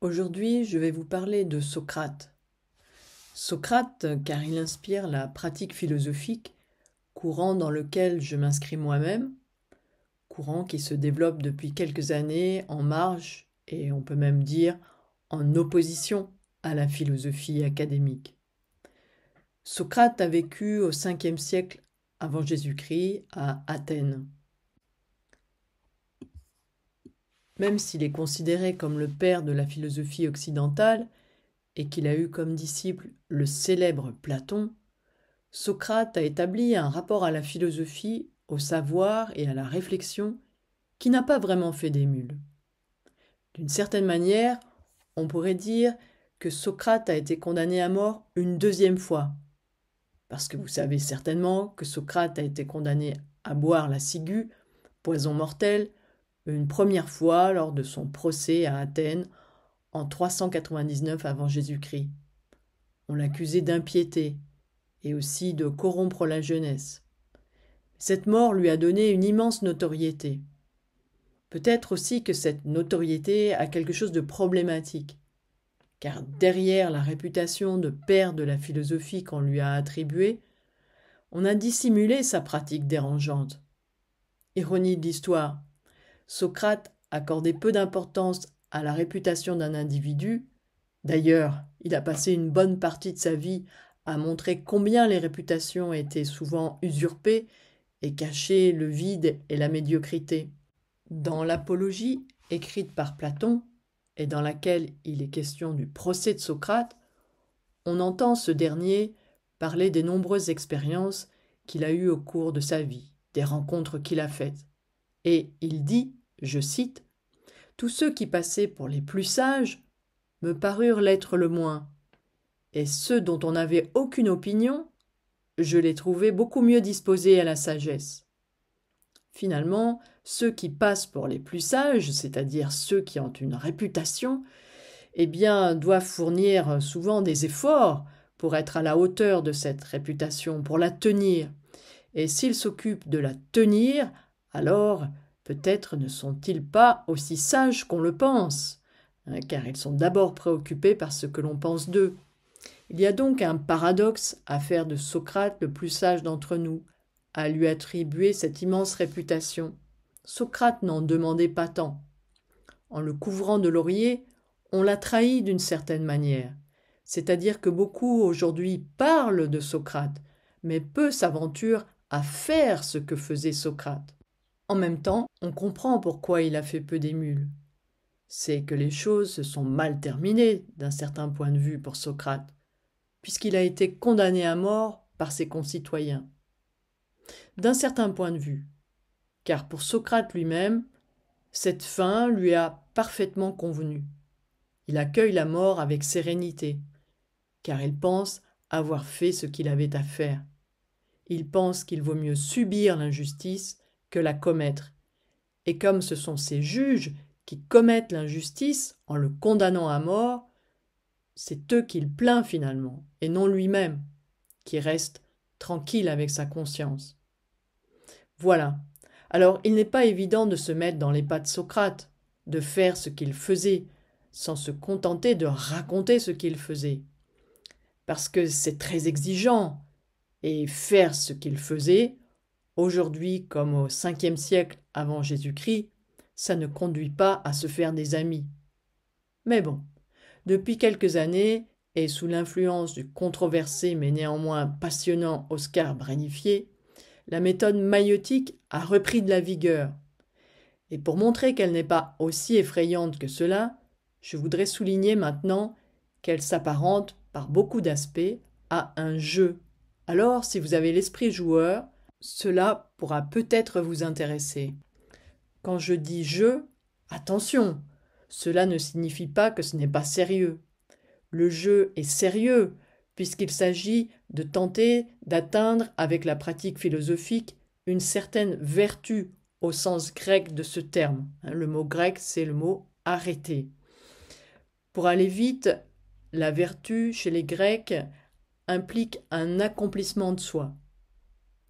Aujourd'hui, je vais vous parler de Socrate. Socrate, car il inspire la pratique philosophique, courant dans lequel je m'inscris moi-même, courant qui se développe depuis quelques années en marge et on peut même dire en opposition à la philosophie académique. Socrate a vécu au 5e siècle avant Jésus-Christ à Athènes. même s'il est considéré comme le père de la philosophie occidentale, et qu'il a eu comme disciple le célèbre Platon, Socrate a établi un rapport à la philosophie, au savoir et à la réflexion qui n'a pas vraiment fait d'émule. D'une certaine manière, on pourrait dire que Socrate a été condamné à mort une deuxième fois. Parce que vous savez certainement que Socrate a été condamné à boire la ciguë, poison mortel, une première fois lors de son procès à Athènes en 399 avant Jésus-Christ. On l'accusait d'impiété et aussi de corrompre la jeunesse. Cette mort lui a donné une immense notoriété. Peut-être aussi que cette notoriété a quelque chose de problématique, car derrière la réputation de père de la philosophie qu'on lui a attribuée, on a dissimulé sa pratique dérangeante. Ironie de l'histoire, Socrate accordait peu d'importance à la réputation d'un individu. D'ailleurs, il a passé une bonne partie de sa vie à montrer combien les réputations étaient souvent usurpées et cachaient le vide et la médiocrité. Dans l'Apologie, écrite par Platon, et dans laquelle il est question du procès de Socrate, on entend ce dernier parler des nombreuses expériences qu'il a eues au cours de sa vie, des rencontres qu'il a faites. Et il dit je cite Tous ceux qui passaient pour les plus sages me parurent l'être le moins, et ceux dont on n'avait aucune opinion, je les trouvais beaucoup mieux disposés à la sagesse. Finalement, ceux qui passent pour les plus sages, c'est-à-dire ceux qui ont une réputation, eh bien, doivent fournir souvent des efforts pour être à la hauteur de cette réputation, pour la tenir. Et s'ils s'occupent de la tenir, alors Peut-être ne sont-ils pas aussi sages qu'on le pense, hein, car ils sont d'abord préoccupés par ce que l'on pense d'eux. Il y a donc un paradoxe à faire de Socrate le plus sage d'entre nous, à lui attribuer cette immense réputation. Socrate n'en demandait pas tant. En le couvrant de laurier, on l'a trahi d'une certaine manière. C'est-à-dire que beaucoup aujourd'hui parlent de Socrate, mais peu s'aventurent à faire ce que faisait Socrate. En même temps, on comprend pourquoi il a fait peu d'émules. C'est que les choses se sont mal terminées d'un certain point de vue pour Socrate, puisqu'il a été condamné à mort par ses concitoyens. D'un certain point de vue, car pour Socrate lui-même, cette fin lui a parfaitement convenu. Il accueille la mort avec sérénité, car il pense avoir fait ce qu'il avait à faire. Il pense qu'il vaut mieux subir l'injustice que la commettre. Et comme ce sont ces juges qui commettent l'injustice en le condamnant à mort, c'est eux qu'il plaint finalement, et non lui-même, qui reste tranquille avec sa conscience. Voilà. Alors il n'est pas évident de se mettre dans les pas de Socrate, de faire ce qu'il faisait, sans se contenter de raconter ce qu'il faisait. Parce que c'est très exigeant, et faire ce qu'il faisait, Aujourd'hui comme au Ve siècle avant Jésus-Christ, ça ne conduit pas à se faire des amis. Mais bon, depuis quelques années, et sous l'influence du controversé mais néanmoins passionnant Oscar Branifier, la méthode maïotique a repris de la vigueur. Et pour montrer qu'elle n'est pas aussi effrayante que cela, je voudrais souligner maintenant qu'elle s'apparente par beaucoup d'aspects à un jeu. Alors, si vous avez l'esprit joueur, cela pourra peut-être vous intéresser. Quand je dis je, attention, cela ne signifie pas que ce n'est pas sérieux. Le jeu est sérieux, puisqu'il s'agit de tenter d'atteindre avec la pratique philosophique une certaine vertu au sens grec de ce terme. Hein, le mot grec, c'est le mot arrêter. Pour aller vite, la vertu chez les Grecs implique un accomplissement de soi,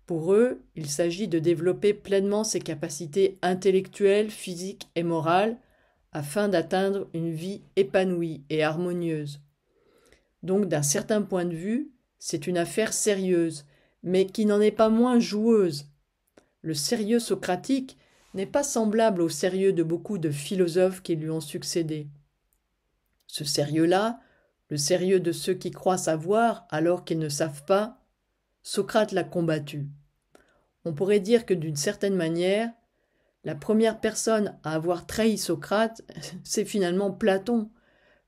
pour eux, il s'agit de développer pleinement ses capacités intellectuelles, physiques et morales afin d'atteindre une vie épanouie et harmonieuse. Donc d'un certain point de vue, c'est une affaire sérieuse, mais qui n'en est pas moins joueuse. Le sérieux socratique n'est pas semblable au sérieux de beaucoup de philosophes qui lui ont succédé. Ce sérieux-là, le sérieux de ceux qui croient savoir alors qu'ils ne savent pas, Socrate l'a combattu. On pourrait dire que d'une certaine manière, la première personne à avoir trahi Socrate, c'est finalement Platon,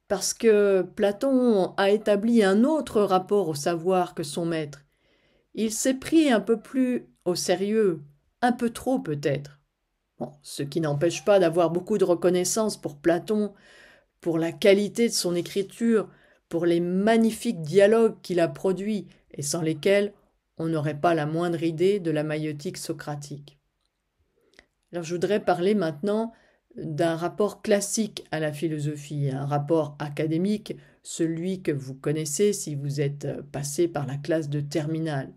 parce que Platon a établi un autre rapport au savoir que son maître. Il s'est pris un peu plus au sérieux, un peu trop peut-être. ce qui n'empêche pas d'avoir beaucoup de reconnaissance pour Platon, pour la qualité de son écriture, pour les magnifiques dialogues qu'il a produits et sans lesquels on n'aurait pas la moindre idée de la maïotique socratique. Alors je voudrais parler maintenant d'un rapport classique à la philosophie, un rapport académique, celui que vous connaissez si vous êtes passé par la classe de terminale.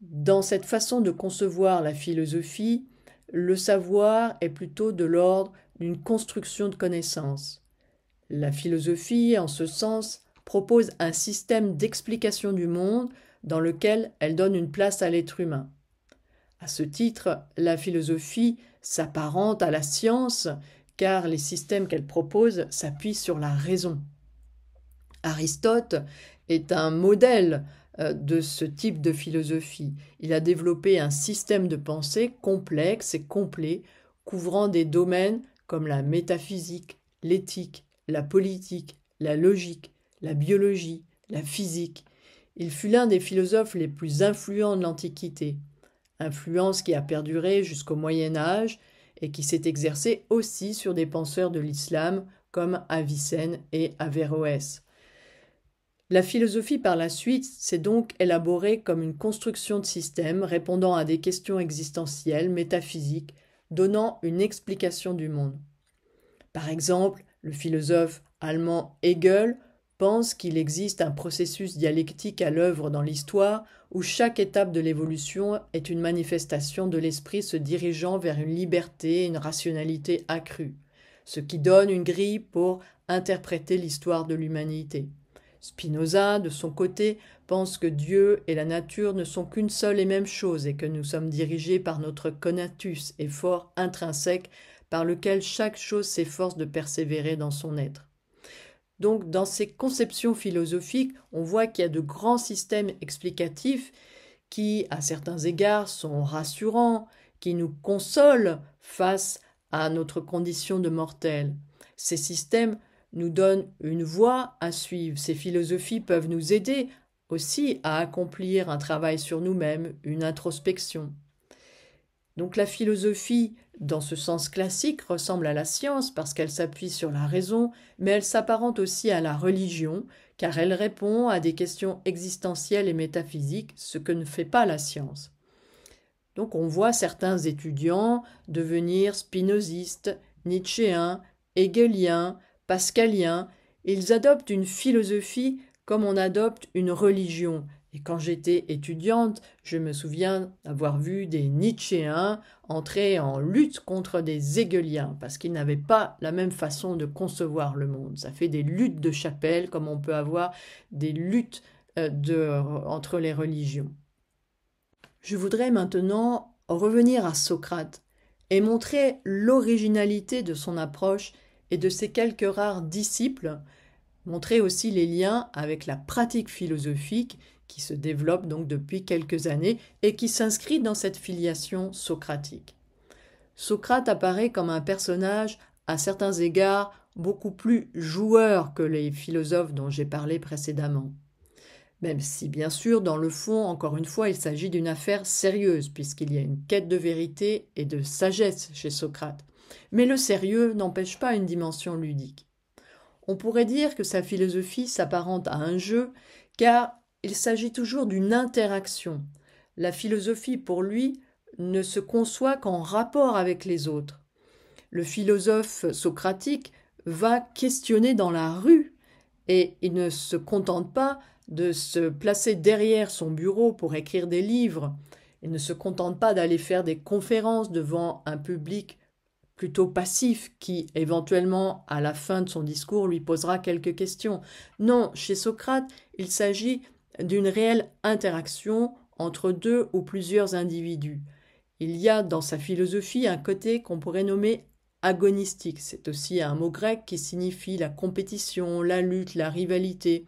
Dans cette façon de concevoir la philosophie, le savoir est plutôt de l'ordre d'une construction de connaissances. La philosophie, en ce sens, propose un système d'explication du monde dans lequel elle donne une place à l'être humain. À ce titre, la philosophie s'apparente à la science, car les systèmes qu'elle propose s'appuient sur la raison. Aristote est un modèle euh, de ce type de philosophie. Il a développé un système de pensée complexe et complet, couvrant des domaines comme la métaphysique, l'éthique, la politique, la logique, la biologie, la physique, il fut l'un des philosophes les plus influents de l'Antiquité, influence qui a perduré jusqu'au Moyen Âge et qui s'est exercée aussi sur des penseurs de l'islam comme Avicenne et Averroès. La philosophie par la suite s'est donc élaborée comme une construction de systèmes répondant à des questions existentielles, métaphysiques, donnant une explication du monde. Par exemple, le philosophe allemand Hegel pense qu'il existe un processus dialectique à l'œuvre dans l'histoire où chaque étape de l'évolution est une manifestation de l'esprit se dirigeant vers une liberté et une rationalité accrue, ce qui donne une grille pour interpréter l'histoire de l'humanité. Spinoza, de son côté, pense que Dieu et la nature ne sont qu'une seule et même chose et que nous sommes dirigés par notre conatus, effort intrinsèque par lequel chaque chose s'efforce de persévérer dans son être. Donc dans ces conceptions philosophiques, on voit qu'il y a de grands systèmes explicatifs qui, à certains égards, sont rassurants, qui nous consolent face à notre condition de mortel. Ces systèmes nous donnent une voie à suivre, ces philosophies peuvent nous aider aussi à accomplir un travail sur nous-mêmes, une introspection. Donc la philosophie dans ce sens classique, ressemble à la science parce qu'elle s'appuie sur la raison, mais elle s'apparente aussi à la religion, car elle répond à des questions existentielles et métaphysiques, ce que ne fait pas la science. Donc on voit certains étudiants devenir spinozistes, nietzschéens, hegeliens, pascaliens, ils adoptent une philosophie comme on adopte une religion, et quand j'étais étudiante, je me souviens avoir vu des Nietzschéens entrer en lutte contre des Hegeliens, parce qu'ils n'avaient pas la même façon de concevoir le monde. Ça fait des luttes de chapelle, comme on peut avoir des luttes euh, entre les religions. Je voudrais maintenant revenir à Socrate et montrer l'originalité de son approche et de ses quelques rares disciples, montrer aussi les liens avec la pratique philosophique qui se développe donc depuis quelques années et qui s'inscrit dans cette filiation socratique. Socrate apparaît comme un personnage à certains égards beaucoup plus joueur que les philosophes dont j'ai parlé précédemment. Même si, bien sûr, dans le fond, encore une fois, il s'agit d'une affaire sérieuse, puisqu'il y a une quête de vérité et de sagesse chez Socrate. Mais le sérieux n'empêche pas une dimension ludique. On pourrait dire que sa philosophie s'apparente à un jeu, car il s'agit toujours d'une interaction. La philosophie, pour lui, ne se conçoit qu'en rapport avec les autres. Le philosophe socratique va questionner dans la rue et il ne se contente pas de se placer derrière son bureau pour écrire des livres. Il ne se contente pas d'aller faire des conférences devant un public plutôt passif qui éventuellement à la fin de son discours lui posera quelques questions. Non, chez Socrate, il s'agit d'une réelle interaction entre deux ou plusieurs individus. Il y a dans sa philosophie un côté qu'on pourrait nommer agonistique. C'est aussi un mot grec qui signifie la compétition, la lutte, la rivalité.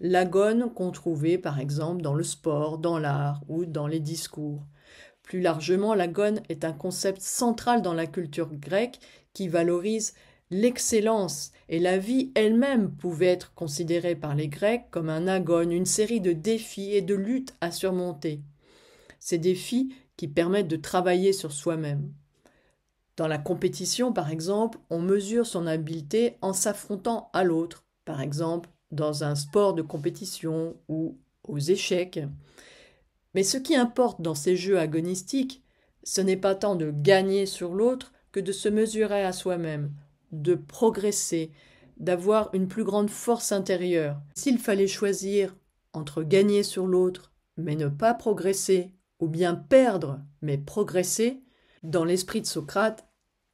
L'agone qu'on trouvait par exemple dans le sport, dans l'art ou dans les discours. Plus largement, l'agone est un concept central dans la culture grecque qui valorise l'excellence et la vie elle-même pouvaient être considérées par les Grecs comme un agone, une série de défis et de luttes à surmonter. Ces défis qui permettent de travailler sur soi-même. Dans la compétition, par exemple, on mesure son habileté en s'affrontant à l'autre, par exemple dans un sport de compétition ou aux échecs. Mais ce qui importe dans ces jeux agonistiques, ce n'est pas tant de gagner sur l'autre que de se mesurer à soi-même, de progresser, d'avoir une plus grande force intérieure. S'il fallait choisir entre gagner sur l'autre, mais ne pas progresser, ou bien perdre, mais progresser, dans l'esprit de Socrate,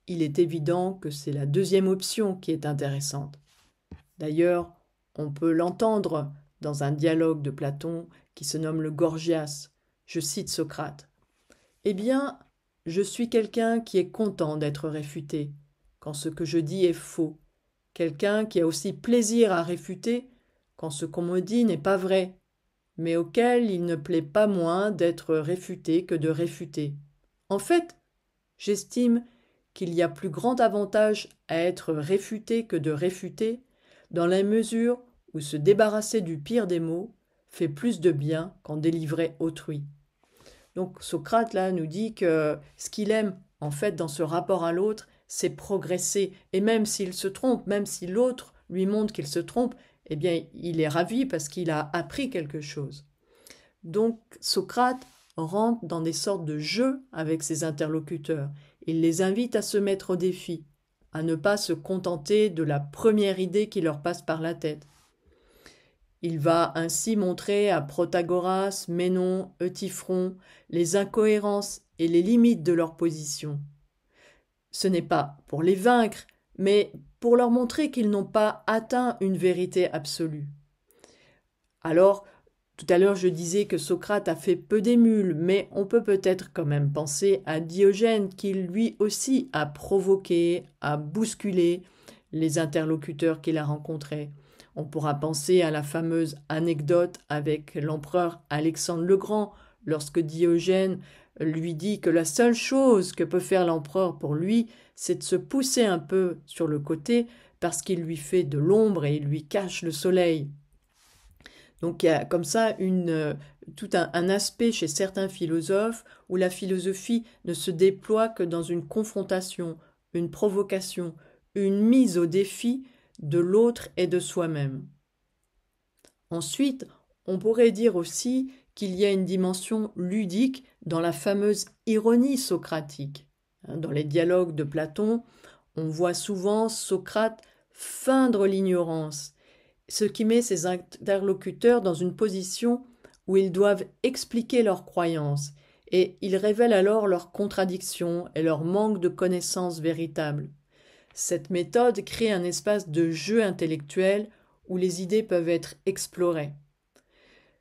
il est évident que c'est la deuxième option qui est intéressante. D'ailleurs, on peut l'entendre dans un dialogue de Platon qui se nomme le Gorgias. Je cite Socrate. Eh bien, je suis quelqu'un qui est content d'être réfuté, quand ce que je dis est faux, quelqu'un qui a aussi plaisir à réfuter quand ce qu'on me dit n'est pas vrai, mais auquel il ne plaît pas moins d'être réfuté que de réfuter. En fait, j'estime qu'il y a plus grand avantage à être réfuté que de réfuter, dans la mesure où se débarrasser du pire des mots fait plus de bien qu'en délivrer autrui. Donc Socrate là nous dit que ce qu'il aime en fait dans ce rapport à l'autre, c'est progresser. Et même s'il se trompe, même si l'autre lui montre qu'il se trompe, eh bien, il est ravi parce qu'il a appris quelque chose. Donc, Socrate rentre dans des sortes de jeux avec ses interlocuteurs. Il les invite à se mettre au défi, à ne pas se contenter de la première idée qui leur passe par la tête. Il va ainsi montrer à Protagoras, Ménon, Eutiphron les incohérences et les limites de leur position. Ce n'est pas pour les vaincre, mais pour leur montrer qu'ils n'ont pas atteint une vérité absolue. Alors, tout à l'heure je disais que Socrate a fait peu d'émules, mais on peut peut-être quand même penser à Diogène qui lui aussi a provoqué, a bousculé les interlocuteurs qu'il a rencontrés. On pourra penser à la fameuse anecdote avec l'empereur Alexandre le Grand, lorsque Diogène lui dit que la seule chose que peut faire l'empereur pour lui, c'est de se pousser un peu sur le côté parce qu'il lui fait de l'ombre et il lui cache le soleil. Donc il y a comme ça une, euh, tout un, un, aspect chez certains philosophes où la philosophie ne se déploie que dans une confrontation, une provocation, une mise au défi de l'autre et de soi-même. Ensuite, on pourrait dire aussi qu'il y a une dimension ludique dans la fameuse ironie socratique. Hein, dans les dialogues de Platon, on voit souvent Socrate feindre l'ignorance, ce qui met ses interlocuteurs dans une position où ils doivent expliquer leurs croyances, et ils révèlent alors leurs contradictions et leur manque de connaissances véritables. Cette méthode crée un espace de jeu intellectuel où les idées peuvent être explorées.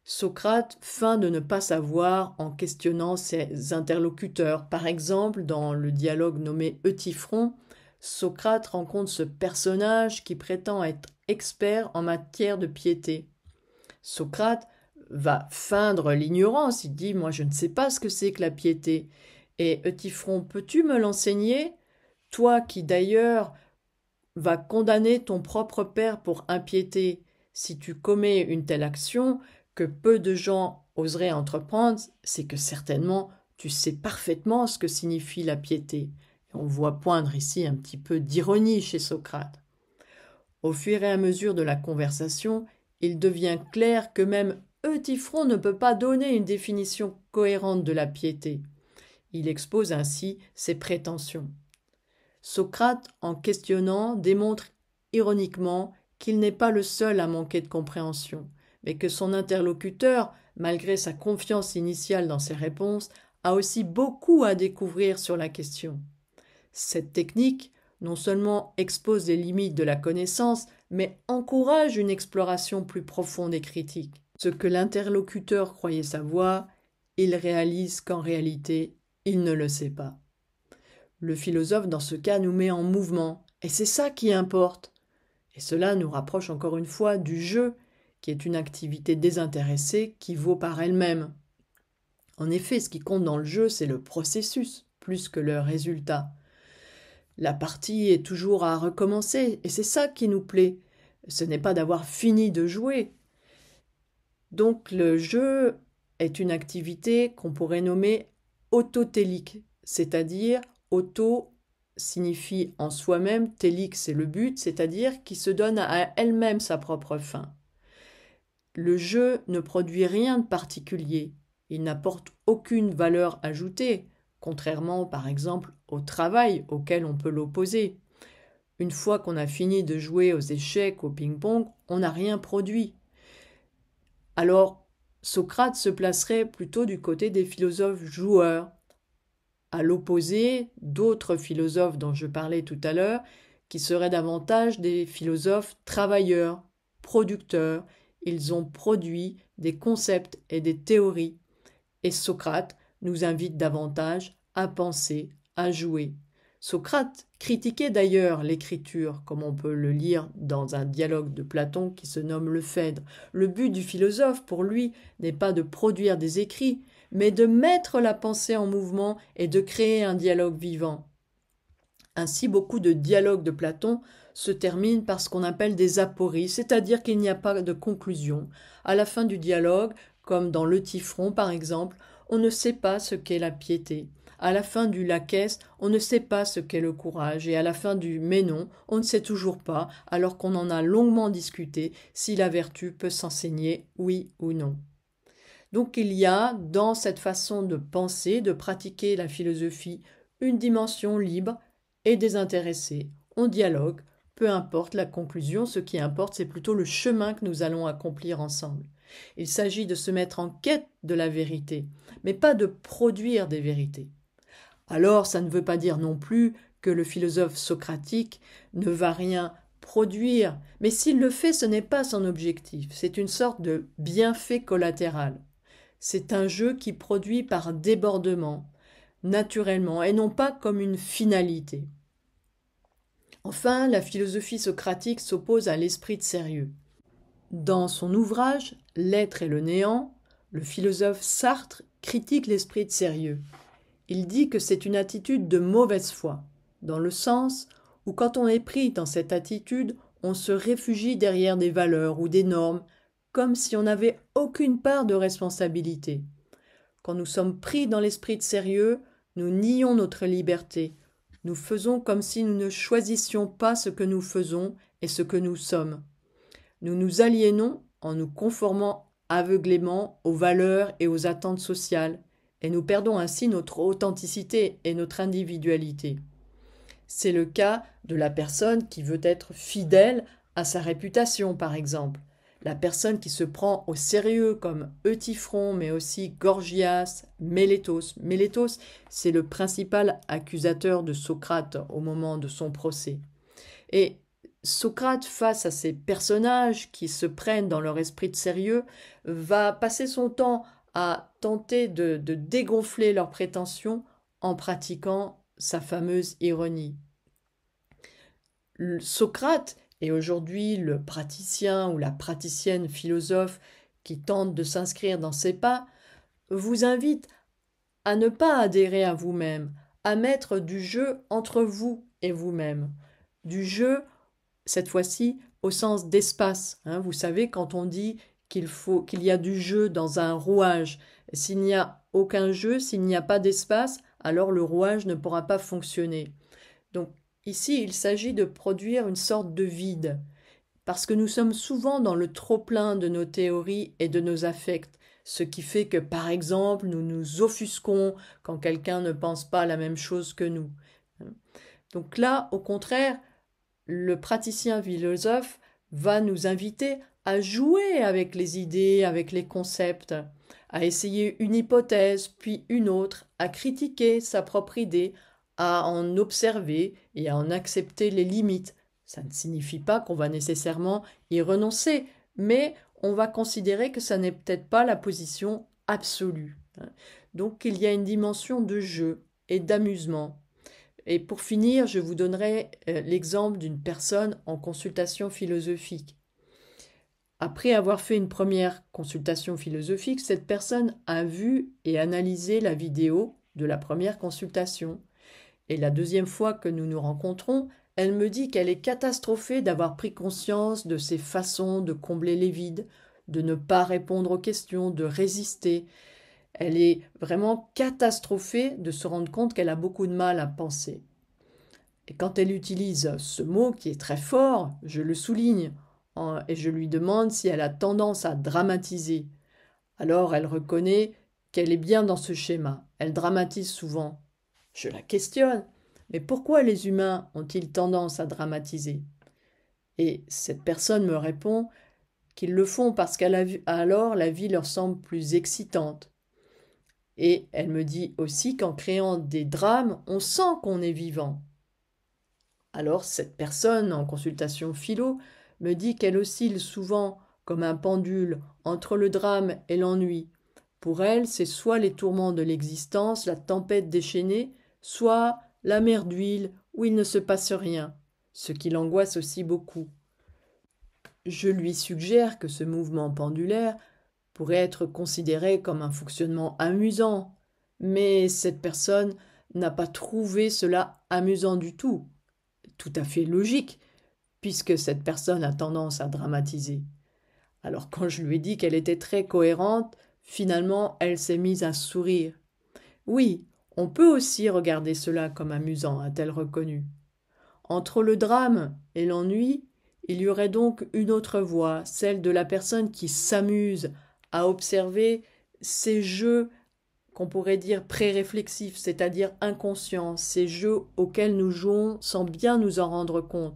Socrate feint de ne pas savoir en questionnant ses interlocuteurs. Par exemple, dans le dialogue nommé Eutiphron, Socrate rencontre ce personnage qui prétend être expert en matière de piété. Socrate va feindre l'ignorance, il dit Moi je ne sais pas ce que c'est que la piété. Et Eutiphron, peux-tu me l'enseigner Toi qui d'ailleurs vas condamner ton propre père pour impiété, si tu commets une telle action, que peu de gens oseraient entreprendre, c'est que certainement tu sais parfaitement ce que signifie la piété. Et on voit poindre ici un petit peu d'ironie chez Socrate. Au fur et à mesure de la conversation, il devient clair que même Eutyphron ne peut pas donner une définition cohérente de la piété. Il expose ainsi ses prétentions. Socrate, en questionnant, démontre ironiquement qu'il n'est pas le seul à manquer de compréhension, mais que son interlocuteur, malgré sa confiance initiale dans ses réponses, a aussi beaucoup à découvrir sur la question. Cette technique non seulement expose les limites de la connaissance, mais encourage une exploration plus profonde et critique. Ce que l'interlocuteur croyait savoir, il réalise qu'en réalité, il ne le sait pas. Le philosophe, dans ce cas, nous met en mouvement, et c'est ça qui importe. Et cela nous rapproche encore une fois du jeu qui est une activité désintéressée qui vaut par elle-même. En effet, ce qui compte dans le jeu, c'est le processus plus que le résultat. La partie est toujours à recommencer, et c'est ça qui nous plaît. Ce n'est pas d'avoir fini de jouer. Donc le jeu est une activité qu'on pourrait nommer autotélique, c'est-à-dire auto signifie en soi-même, télique c'est le but, c'est-à-dire qui se donne à elle-même sa propre fin. Le jeu ne produit rien de particulier, il n'apporte aucune valeur ajoutée, contrairement par exemple au travail auquel on peut l'opposer. Une fois qu'on a fini de jouer aux échecs, au ping-pong, on n'a rien produit. Alors, Socrate se placerait plutôt du côté des philosophes joueurs, à l'opposé d'autres philosophes dont je parlais tout à l'heure, qui seraient davantage des philosophes travailleurs, producteurs, ils ont produit des concepts et des théories. Et Socrate nous invite davantage à penser, à jouer. Socrate critiquait d'ailleurs l'écriture, comme on peut le lire dans un dialogue de Platon qui se nomme le Phèdre. Le but du philosophe, pour lui, n'est pas de produire des écrits, mais de mettre la pensée en mouvement et de créer un dialogue vivant. Ainsi, beaucoup de dialogues de Platon se termine par ce qu'on appelle des apories, c'est-à-dire qu'il n'y a pas de conclusion. À la fin du dialogue, comme dans Le Tifron par exemple, on ne sait pas ce qu'est la piété. À la fin du Caisse, on ne sait pas ce qu'est le courage, et à la fin du mais non, on ne sait toujours pas, alors qu'on en a longuement discuté, si la vertu peut s'enseigner, oui ou non. Donc il y a, dans cette façon de penser, de pratiquer la philosophie, une dimension libre et désintéressée. On dialogue, peu importe la conclusion, ce qui importe, c'est plutôt le chemin que nous allons accomplir ensemble. Il s'agit de se mettre en quête de la vérité, mais pas de produire des vérités. Alors, ça ne veut pas dire non plus que le philosophe socratique ne va rien produire, mais s'il le fait, ce n'est pas son objectif, c'est une sorte de bienfait collatéral. C'est un jeu qui produit par débordement, naturellement, et non pas comme une finalité. Enfin, la philosophie socratique s'oppose à l'esprit de sérieux. Dans son ouvrage L'être et le néant, le philosophe Sartre critique l'esprit de sérieux. Il dit que c'est une attitude de mauvaise foi, dans le sens où quand on est pris dans cette attitude, on se réfugie derrière des valeurs ou des normes, comme si on n'avait aucune part de responsabilité. Quand nous sommes pris dans l'esprit de sérieux, nous nions notre liberté, nous faisons comme si nous ne choisissions pas ce que nous faisons et ce que nous sommes. Nous nous aliénons en nous conformant aveuglément aux valeurs et aux attentes sociales, et nous perdons ainsi notre authenticité et notre individualité. C'est le cas de la personne qui veut être fidèle à sa réputation, par exemple, la personne qui se prend au sérieux comme Eutifron, mais aussi Gorgias, Mélétos. Mélétos, c'est le principal accusateur de Socrate au moment de son procès. Et Socrate, face à ces personnages qui se prennent dans leur esprit de sérieux, va passer son temps à tenter de, de dégonfler leurs prétentions en pratiquant sa fameuse ironie. Socrate et aujourd'hui, le praticien ou la praticienne philosophe qui tente de s'inscrire dans ses pas vous invite à ne pas adhérer à vous-même, à mettre du jeu entre vous et vous-même. Du jeu, cette fois-ci, au sens d'espace. Hein. vous savez, quand on dit qu'il faut qu'il y a du jeu dans un rouage, s'il n'y a aucun jeu, s'il n'y a pas d'espace, alors le rouage ne pourra pas fonctionner. Donc Ici, il s'agit de produire une sorte de vide, parce que nous sommes souvent dans le trop-plein de nos théories et de nos affects, ce qui fait que, par exemple, nous nous offusquons quand quelqu'un ne pense pas la même chose que nous. Donc là, au contraire, le praticien philosophe va nous inviter à jouer avec les idées, avec les concepts, à essayer une hypothèse, puis une autre, à critiquer sa propre idée, à en observer et à en accepter les limites. Ça ne signifie pas qu'on va nécessairement y renoncer, mais on va considérer que ça n'est peut-être pas la position absolue. Hein. Donc il y a une dimension de jeu et d'amusement. Et pour finir, je vous donnerai euh, l'exemple d'une personne en consultation philosophique. Après avoir fait une première consultation philosophique, cette personne a vu et analysé la vidéo de la première consultation. Et la deuxième fois que nous nous rencontrons, elle me dit qu'elle est catastrophée d'avoir pris conscience de ses façons de combler les vides, de ne pas répondre aux questions, de résister. Elle est vraiment catastrophée de se rendre compte qu'elle a beaucoup de mal à penser. Et quand elle utilise ce mot qui est très fort, je le souligne, et je lui demande si elle a tendance à dramatiser. Alors elle reconnaît qu'elle est bien dans ce schéma. Elle dramatise souvent. Je la questionne. Mais pourquoi les humains ont-ils tendance à dramatiser Et cette personne me répond qu'ils le font parce qu'alors la vie leur semble plus excitante. Et elle me dit aussi qu'en créant des drames, on sent qu'on est vivant. Alors cette personne en consultation philo me dit qu'elle oscille souvent comme un pendule entre le drame et l'ennui. Pour elle, c'est soit les tourments de l'existence, la tempête déchaînée, soit la mer d'huile où il ne se passe rien, ce qui l'angoisse aussi beaucoup. Je lui suggère que ce mouvement pendulaire pourrait être considéré comme un fonctionnement amusant, mais cette personne n'a pas trouvé cela amusant du tout. Tout à fait logique, puisque cette personne a tendance à dramatiser. Alors quand je lui ai dit qu'elle était très cohérente, finalement elle s'est mise à sourire. Oui, on peut aussi regarder cela comme amusant, a-t-elle reconnu. Entre le drame et l'ennui, il y aurait donc une autre voie, celle de la personne qui s'amuse à observer ces jeux qu'on pourrait dire pré-réflexifs, c'est-à-dire inconscients, ces jeux auxquels nous jouons sans bien nous en rendre compte.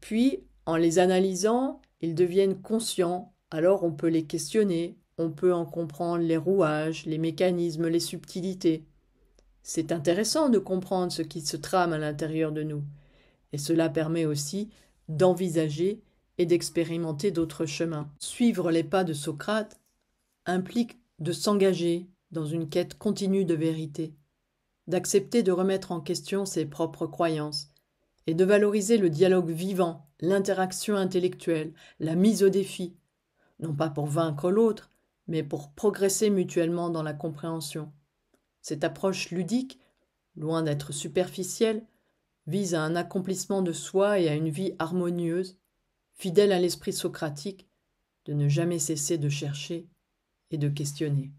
Puis, en les analysant, ils deviennent conscients, alors on peut les questionner, on peut en comprendre les rouages, les mécanismes, les subtilités. C'est intéressant de comprendre ce qui se trame à l'intérieur de nous, et cela permet aussi d'envisager et d'expérimenter d'autres chemins. Suivre les pas de Socrate implique de s'engager dans une quête continue de vérité, d'accepter de remettre en question ses propres croyances, et de valoriser le dialogue vivant, l'interaction intellectuelle, la mise au défi, non pas pour vaincre l'autre, mais pour progresser mutuellement dans la compréhension. Cette approche ludique, loin d'être superficielle, vise à un accomplissement de soi et à une vie harmonieuse, fidèle à l'esprit socratique, de ne jamais cesser de chercher et de questionner.